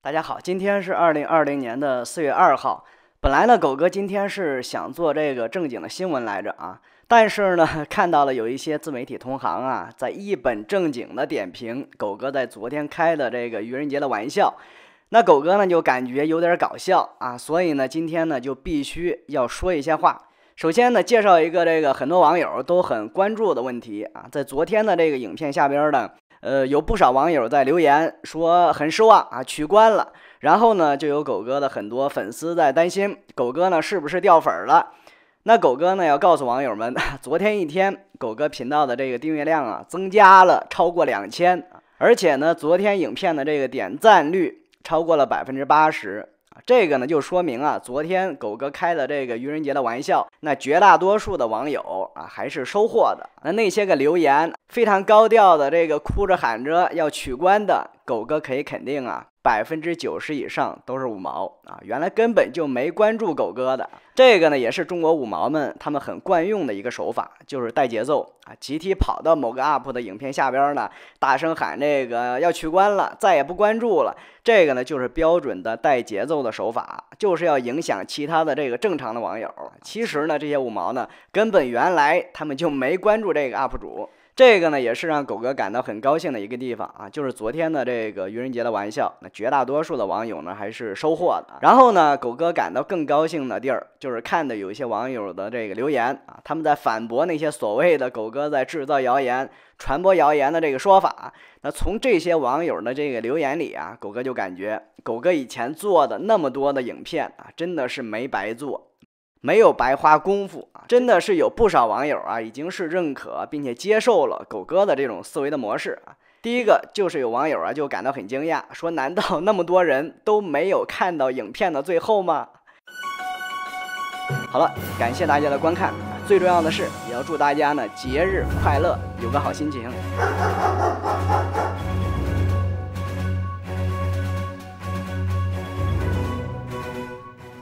大家好，今天是二零二零年的四月二号。本来呢，狗哥今天是想做这个正经的新闻来着啊，但是呢，看到了有一些自媒体同行啊，在一本正经的点评狗哥在昨天开的这个愚人节的玩笑。那狗哥呢，就感觉有点搞笑啊，所以呢，今天呢，就必须要说一些话。首先呢，介绍一个这个很多网友都很关注的问题啊，在昨天的这个影片下边呢。呃，有不少网友在留言说很失望啊，取关了。然后呢，就有狗哥的很多粉丝在担心，狗哥呢是不是掉粉了？那狗哥呢要告诉网友们，昨天一天狗哥频道的这个订阅量啊增加了超过两千，而且呢昨天影片的这个点赞率超过了百分之八十。这个呢，就说明啊，昨天狗哥开的这个愚人节的玩笑，那绝大多数的网友啊，还是收获的。那那些个留言非常高调的，这个哭着喊着要取关的，狗哥可以肯定啊。百分之九十以上都是五毛啊！原来根本就没关注狗哥的这个呢，也是中国五毛们他们很惯用的一个手法，就是带节奏啊！集体跑到某个 UP 的影片下边呢，大声喊这个要取关了，再也不关注了。这个呢，就是标准的带节奏的手法，就是要影响其他的这个正常的网友。其实呢，这些五毛呢，根本原来他们就没关注这个 UP 主。这个呢，也是让狗哥感到很高兴的一个地方啊，就是昨天的这个愚人节的玩笑，那绝大多数的网友呢还是收获的。然后呢，狗哥感到更高兴的地儿，就是看的有一些网友的这个留言啊，他们在反驳那些所谓的狗哥在制造谣言、传播谣言的这个说法。那从这些网友的这个留言里啊，狗哥就感觉狗哥以前做的那么多的影片啊，真的是没白做。没有白花功夫啊，真的是有不少网友啊，已经是认可并且接受了狗哥的这种思维的模式啊。第一个就是有网友啊，就感到很惊讶，说难道那么多人都没有看到影片的最后吗？好了，感谢大家的观看。最重要的是，也要祝大家呢节日快乐，有个好心情。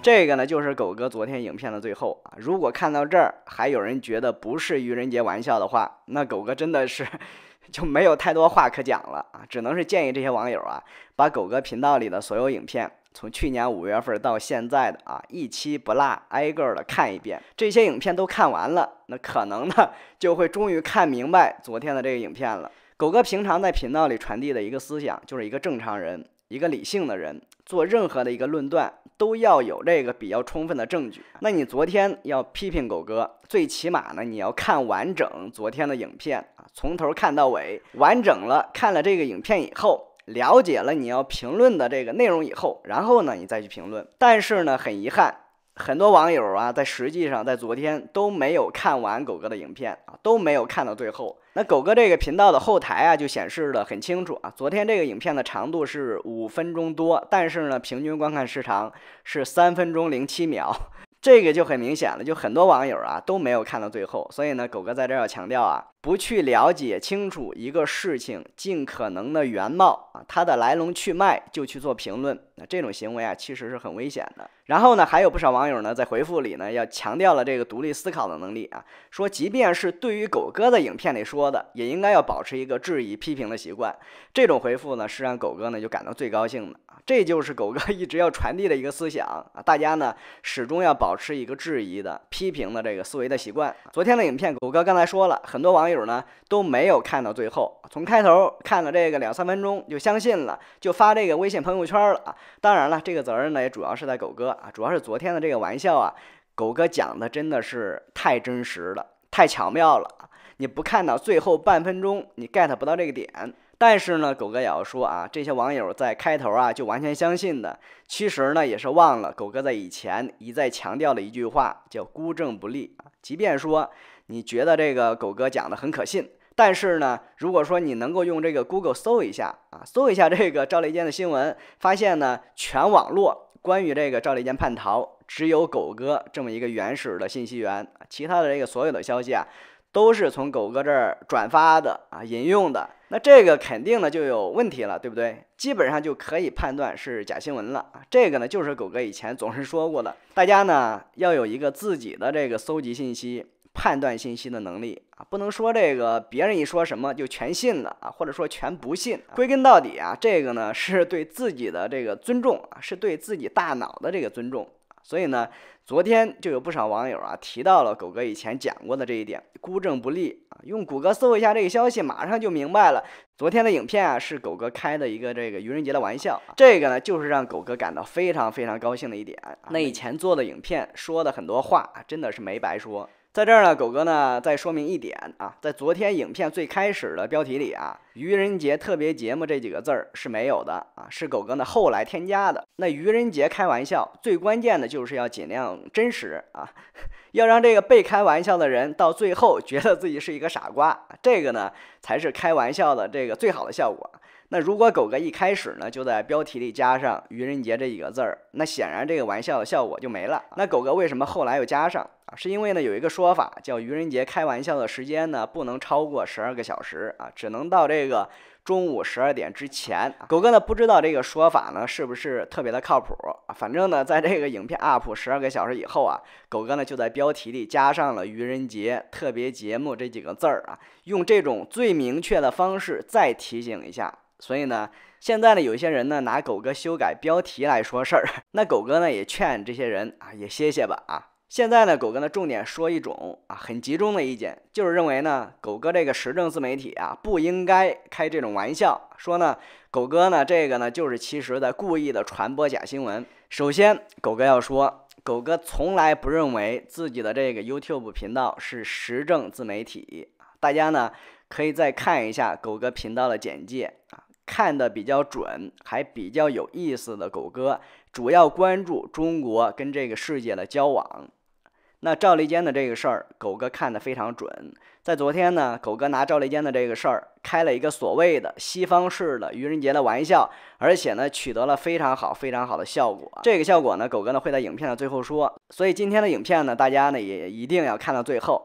这个呢，就是狗哥昨天影片的最后啊。如果看到这儿还有人觉得不是愚人节玩笑的话，那狗哥真的是 就没有太多话可讲了啊，只能是建议这些网友啊，把狗哥频道里的所有影片，从去年五月份到现在的啊，一期不落，挨个的看一遍。这些影片都看完了，那可能呢，就会终于看明白昨天的这个影片了。狗哥平常在频道里传递的一个思想，就是一个正常人。一个理性的人做任何的一个论断，都要有这个比较充分的证据。那你昨天要批评狗哥，最起码呢，你要看完整昨天的影片啊，从头看到尾，完整了看了这个影片以后，了解了你要评论的这个内容以后，然后呢，你再去评论。但是呢，很遗憾。很多网友啊，在实际上在昨天都没有看完狗哥的影片啊，都没有看到最后。那狗哥这个频道的后台啊，就显示的很清楚啊，昨天这个影片的长度是五分钟多，但是呢，平均观看时长是三分钟零七秒。这个就很明显了，就很多网友啊都没有看到最后，所以呢，狗哥在这要强调啊，不去了解清楚一个事情尽可能的原貌啊，它的来龙去脉就去做评论，那这种行为啊其实是很危险的。然后呢，还有不少网友呢在回复里呢要强调了这个独立思考的能力啊，说即便是对于狗哥的影片里说的，也应该要保持一个质疑批评的习惯。这种回复呢是让狗哥呢就感到最高兴的。这就是狗哥 一直要传递的一个思想啊！大家呢始终要保持一个质疑的、批评的这个思维的习惯。昨天的影片，狗哥刚才说了很多，网友呢都没有看到最后，从开头看了这个两三分钟就相信了，就发这个微信朋友圈了啊！当然了，这个责任呢也主要是在狗哥啊，主要是昨天的这个玩笑啊，狗哥讲的真的是太真实了，太巧妙了！你不看到最后半分钟，你 get 不到这个点。但是呢，狗哥也要说啊，这些网友在开头啊就完全相信的，其实呢也是忘了狗哥在以前一再强调的一句话，叫孤证不立啊。即便说你觉得这个狗哥讲的很可信，但是呢，如果说你能够用这个 Google 搜一下啊，搜一下这个赵雷坚的新闻，发现呢全网络关于这个赵雷坚叛逃，只有狗哥这么一个原始的信息源，其他的这个所有的消息啊，都是从狗哥这儿转发的啊，引用的。那这个肯定呢就有问题了，对不对？基本上就可以判断是假新闻了。这个呢就是狗哥以前总是说过的，大家呢要有一个自己的这个搜集信息、判断信息的能力啊，不能说这个别人一说什么就全信了啊，或者说全不信。归根到底啊，这个呢是对自己的这个尊重啊，是对自己大脑的这个尊重。所以呢，昨天就有不少网友啊提到了狗哥以前讲过的这一点，孤证不立啊，用谷歌搜一下这个消息，马上就明白了。昨天的影片啊是狗哥开的一个这个愚人节的玩笑，这个呢就是让狗哥感到非常非常高兴的一点。那以前做的影片说的很多话，真的是没白说。在这儿呢，狗哥呢再说明一点啊，在昨天影片最开始的标题里啊，“愚人节特别节目”这几个字儿是没有的啊，是狗哥呢后来添加的。那愚人节开玩笑，最关键的就是要尽量真实啊，要让这个被开玩笑的人到最后觉得自己是一个傻瓜，这个呢才是开玩笑的这个最好的效果。那如果狗哥一开始呢就在标题里加上“愚人节”这几个字儿，那显然这个玩笑的效果就没了。那狗哥为什么后来又加上啊？是因为呢有一个说法叫愚人节开玩笑的时间呢不能超过十二个小时啊，只能到这个中午十二点之前。狗哥呢不知道这个说法呢是不是特别的靠谱啊？反正呢在这个影片 up 十二个小时以后啊，狗哥呢就在标题里加上了“愚人节特别节目”这几个字儿啊，用这种最明确的方式再提醒一下。所以呢，现在呢，有些人呢拿狗哥修改标题来说事儿，那狗哥呢也劝这些人啊也歇歇吧啊。现在呢，狗哥呢重点说一种啊很集中的意见，就是认为呢，狗哥这个时政自媒体啊不应该开这种玩笑，说呢狗哥呢这个呢就是其实在故意的传播假新闻。首先，狗哥要说，狗哥从来不认为自己的这个 YouTube 频道是时政自媒体，大家呢可以再看一下狗哥频道的简介啊。看的比较准，还比较有意思的狗哥，主要关注中国跟这个世界的交往。那赵立坚的这个事儿，狗哥看得非常准。在昨天呢，狗哥拿赵立坚的这个事儿开了一个所谓的西方式的愚人节的玩笑，而且呢取得了非常好、非常好的效果。这个效果呢，狗哥呢会在影片的最后说。所以今天的影片呢，大家呢也一定要看到最后。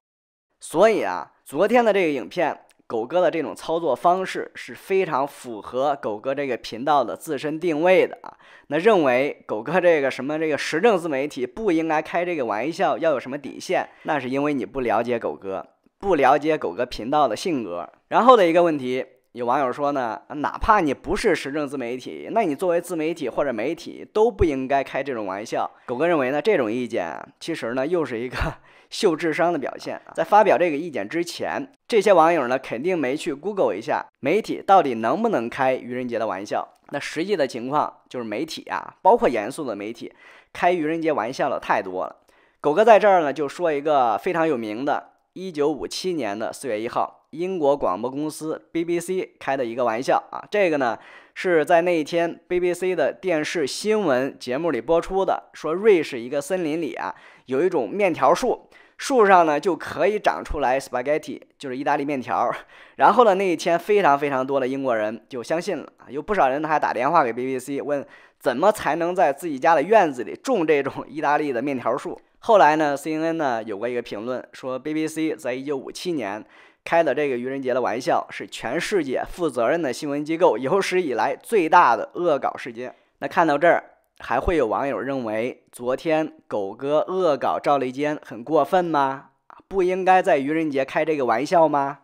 所以啊，昨天的这个影片。狗哥的这种操作方式是非常符合狗哥这个频道的自身定位的啊。那认为狗哥这个什么这个时政自媒体不应该开这个玩笑，要有什么底线？那是因为你不了解狗哥，不了解狗哥频道的性格。然后的一个问题。有网友说呢，哪怕你不是时政自媒体，那你作为自媒体或者媒体都不应该开这种玩笑。狗哥认为呢，这种意见其实呢又是一个 秀智商的表现。在发表这个意见之前，这些网友呢肯定没去 Google 一下媒体到底能不能开愚人节的玩笑。那实际的情况就是，媒体啊，包括严肃的媒体，开愚人节玩笑的太多了。狗哥在这儿呢就说一个非常有名的，一九五七年的四月一号。英国广播公司 BBC 开的一个玩笑啊，这个呢是在那一天 BBC 的电视新闻节目里播出的，说瑞士一个森林里啊有一种面条树，树上呢就可以长出来 spaghetti，就是意大利面条。然后呢那一天非常非常多的英国人就相信了，有不少人呢还打电话给 BBC 问怎么才能在自己家的院子里种这种意大利的面条树。后来呢 CNN 呢有过一个评论说 BBC 在一九五七年。开的这个愚人节的玩笑，是全世界负责任的新闻机构有史以来最大的恶搞事件。那看到这儿，还会有网友认为昨天狗哥恶搞赵雷坚很过分吗？不应该在愚人节开这个玩笑吗？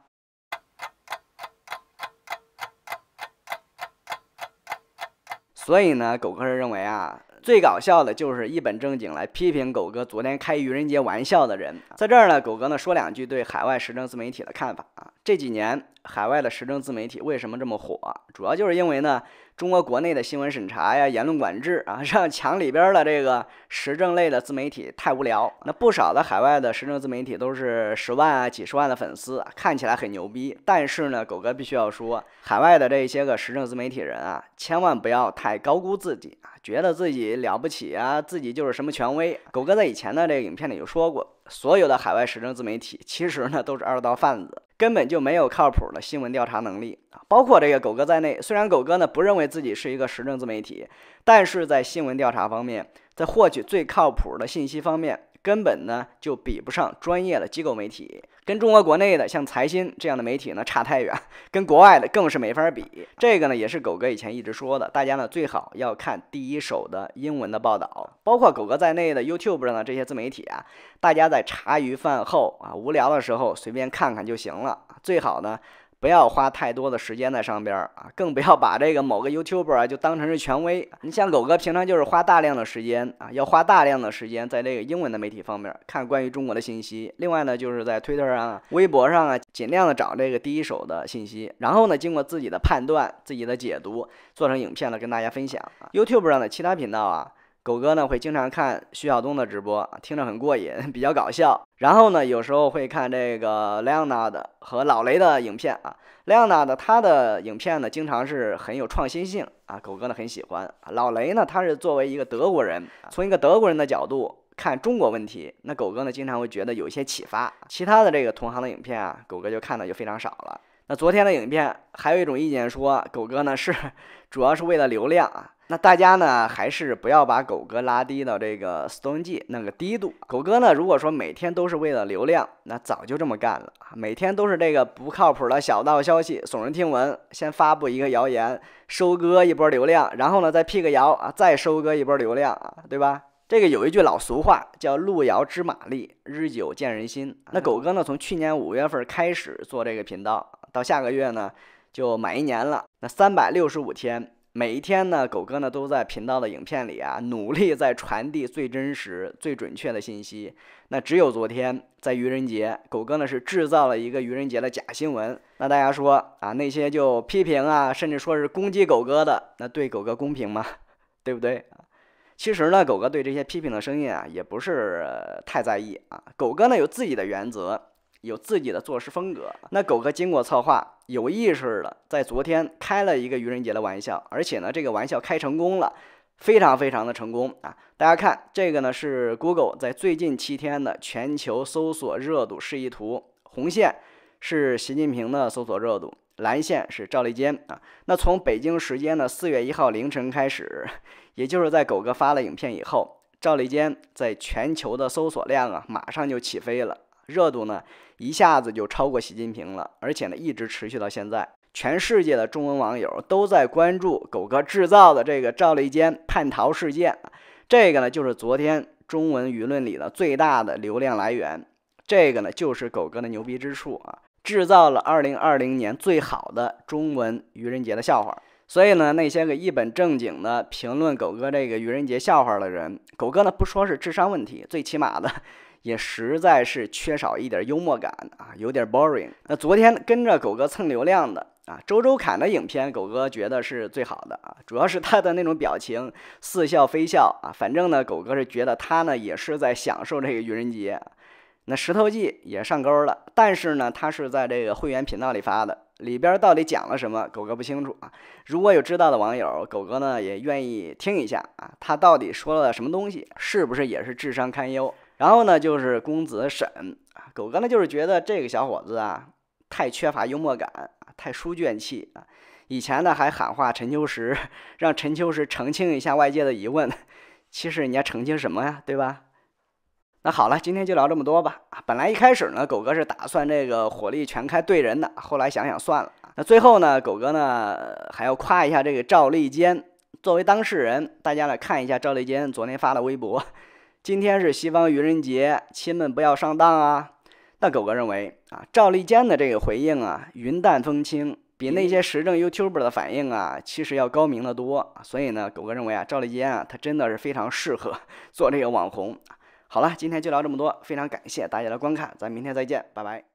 所以呢，狗哥认为啊。最搞笑的就是一本正经来批评狗哥昨天开愚人节玩笑的人，在这儿呢，狗哥呢说两句对海外时政自媒体的看法啊。这几年海外的时政自媒体为什么这么火？主要就是因为呢，中国国内的新闻审查呀、言论管制啊，让墙里边的这个时政类的自媒体太无聊。那不少的海外的时政自媒体都是十万、啊、几十万的粉丝，看起来很牛逼。但是呢，狗哥必须要说，海外的这些个时政自媒体人啊，千万不要太高估自己，啊，觉得自己了不起啊，自己就是什么权威。狗哥在以前的这个影片里有说过，所有的海外时政自媒体其实呢都是二道贩子。根本就没有靠谱的新闻调查能力啊！包括这个狗哥在内，虽然狗哥呢不认为自己是一个时政自媒体，但是在新闻调查方面，在获取最靠谱的信息方面。根本呢就比不上专业的机构媒体，跟中国国内的像财新这样的媒体呢差太远，跟国外的更是没法比。这个呢也是狗哥以前一直说的，大家呢最好要看第一手的英文的报道，包括狗哥在内的 YouTube 上的这些自媒体啊，大家在茶余饭后啊无聊的时候随便看看就行了，最好呢。不要花太多的时间在上边儿啊，更不要把这个某个 YouTuber 啊就当成是权威。你像狗哥，平常就是花大量的时间啊，要花大量的时间在这个英文的媒体方面看关于中国的信息。另外呢，就是在 Twitter 上、微博上啊，尽量的找这个第一手的信息，然后呢，经过自己的判断、自己的解读，做成影片呢跟大家分享啊。YouTube 上的其他频道啊。狗哥呢会经常看徐晓东的直播，听着很过瘾，比较搞笑。然后呢，有时候会看这个莱昂纳 d 和老雷的影片啊。莱昂纳 d 他的影片呢，经常是很有创新性啊。狗哥呢很喜欢。老雷呢，他是作为一个德国人，从一个德国人的角度看中国问题，那狗哥呢经常会觉得有一些启发。其他的这个同行的影片啊，狗哥就看的就非常少了。那昨天的影片，还有一种意见说，狗哥呢是 主要是为了流量啊。那大家呢，还是不要把狗哥拉低到这个 stone G 那个低度。狗哥呢，如果说每天都是为了流量，那早就这么干了。每天都是这个不靠谱的小道消息、耸人听闻，先发布一个谣言，收割一波流量，然后呢再辟个谣啊，再收割一波流量啊，对吧？这个有一句老俗话叫“路遥知马力，日久见人心”。那狗哥呢，从去年五月份开始做这个频道，到下个月呢就满一年了，那三百六十五天。每一天呢，狗哥呢都在频道的影片里啊，努力在传递最真实、最准确的信息。那只有昨天，在愚人节，狗哥呢是制造了一个愚人节的假新闻。那大家说啊，那些就批评啊，甚至说是攻击狗哥的，那对狗哥公平吗？对不对？其实呢，狗哥对这些批评的声音啊，也不是太在意啊。狗哥呢有自己的原则。有自己的做事风格。那狗哥经过策划，有意识的在昨天开了一个愚人节的玩笑，而且呢，这个玩笑开成功了，非常非常的成功啊！大家看，这个呢是 Google 在最近七天的全球搜索热度示意图，红线是习近平的搜索热度，蓝线是赵立坚啊。那从北京时间的四月一号凌晨开始，也就是在狗哥发了影片以后，赵立坚在全球的搜索量啊，马上就起飞了。热度呢一下子就超过习近平了，而且呢一直持续到现在，全世界的中文网友都在关注狗哥制造的这个赵立坚叛逃事件，这个呢就是昨天中文舆论里的最大的流量来源，这个呢就是狗哥的牛逼之处啊，制造了2020年最好的中文愚人节的笑话，所以呢那些个一本正经的评论狗哥这个愚人节笑话的人，狗哥呢不说是智商问题，最起码的。也实在是缺少一点幽默感啊，有点 boring。那昨天跟着狗哥蹭流量的啊，周周侃的影片，狗哥觉得是最好的啊，主要是他的那种表情似笑非笑啊。反正呢，狗哥是觉得他呢也是在享受这个愚人节。那石头记也上钩了，但是呢，他是在这个会员频道里发的，里边到底讲了什么，狗哥不清楚啊。如果有知道的网友，狗哥呢也愿意听一下啊，他到底说了什么东西，是不是也是智商堪忧？然后呢，就是公子沈啊，狗哥呢就是觉得这个小伙子啊太缺乏幽默感啊，太书卷气啊。以前呢还喊话陈秋实，让陈秋实澄清一下外界的疑问。其实人家澄清什么呀，对吧？那好了，今天就聊这么多吧。本来一开始呢，狗哥是打算这个火力全开怼人的，后来想想算了。那最后呢，狗哥呢还要夸一下这个赵立坚。作为当事人，大家来看一下赵立坚昨天发的微博。今天是西方愚人节，亲们不要上当啊！那狗哥认为啊，赵立坚的这个回应啊，云淡风轻，比那些时政 YouTuber 的反应啊，其实要高明的多。所以呢，狗哥认为啊，赵立坚啊，他真的是非常适合 做这个网红。好了，今天就聊这么多，非常感谢大家的观看，咱明天再见，拜拜。